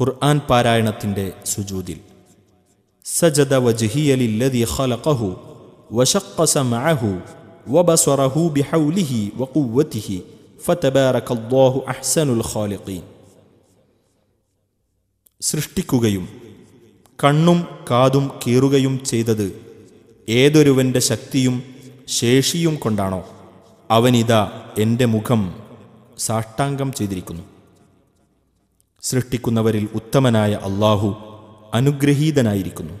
ഖുർആൻ പാരായണത്തിൻ്റെ സുജൂതിൽ സജദ വജ്ഹിയലില്ലതി ഖലഖഹു വശഖ സമഅഹു വബസറഹു ബിഹൗലിഹി വഖുവ്വതിഹി ഫതബാരകല്ലാഹു അഹ്സനുൽ ഖാലിഖീൻ സൃഷ്ടിക്കുകയും കണ്ണും കാതും കീറുകയും ചെയ്തത് ഏതൊരുവൻ്റെ ശക്തിയും ശേഷിയും കൊണ്ടാണോ അവനിതാ എൻ്റെ മുഖം സാഷ്ടാംഗം ചെയ്തിരിക്കുന്നു സൃഷ്ടിക്കുന്നവരിൽ ഉത്തമനായ അള്ളാഹു അനുഗ്രഹീതനായിരിക്കുന്നു